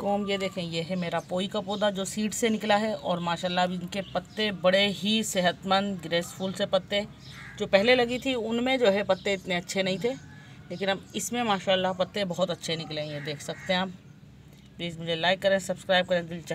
com ये देखें ये है मेरा पोई का पौधा जो सीड से निकला है और माशाल्लाह अब इनके पत्ते बड़े ही सेहतमंद ग्रेसफुल से पत्ते जो पहले लगी थी उनमें जो है पत्ते इतने अच्छे नहीं थे लेकिन अब इसमें माशाल्लाह पत्ते बहुत अच्छे निकले हैं ये देख सकते हैं आप प्लीज़ मुझे लाइक करें सब्सक्राइब करें दिल